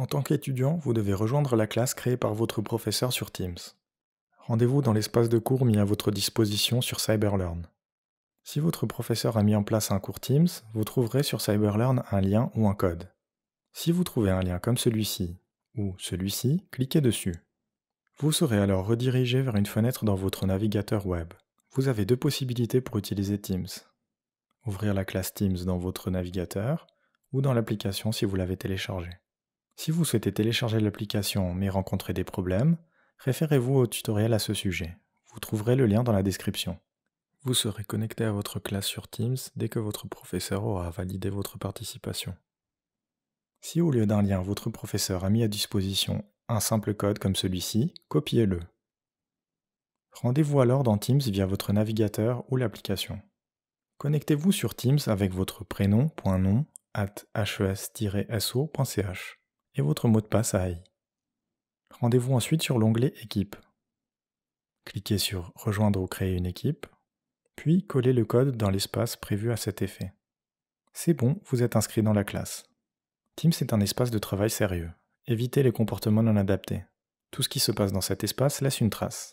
En tant qu'étudiant, vous devez rejoindre la classe créée par votre professeur sur Teams. Rendez-vous dans l'espace de cours mis à votre disposition sur CyberLearn. Si votre professeur a mis en place un cours Teams, vous trouverez sur CyberLearn un lien ou un code. Si vous trouvez un lien comme celui-ci ou celui-ci, cliquez dessus. Vous serez alors redirigé vers une fenêtre dans votre navigateur web. Vous avez deux possibilités pour utiliser Teams. Ouvrir la classe Teams dans votre navigateur ou dans l'application si vous l'avez téléchargée. Si vous souhaitez télécharger l'application mais rencontrer des problèmes, référez-vous au tutoriel à ce sujet. Vous trouverez le lien dans la description. Vous serez connecté à votre classe sur Teams dès que votre professeur aura validé votre participation. Si au lieu d'un lien, votre professeur a mis à disposition un simple code comme celui-ci, copiez-le. Rendez-vous alors dans Teams via votre navigateur ou l'application. Connectez-vous sur Teams avec votre prénom, point soch et votre mot de passe à AI. Rendez-vous ensuite sur l'onglet Équipe. Cliquez sur Rejoindre ou créer une équipe, puis collez le code dans l'espace prévu à cet effet. C'est bon, vous êtes inscrit dans la classe. Teams est un espace de travail sérieux. Évitez les comportements non adaptés. Tout ce qui se passe dans cet espace laisse une trace.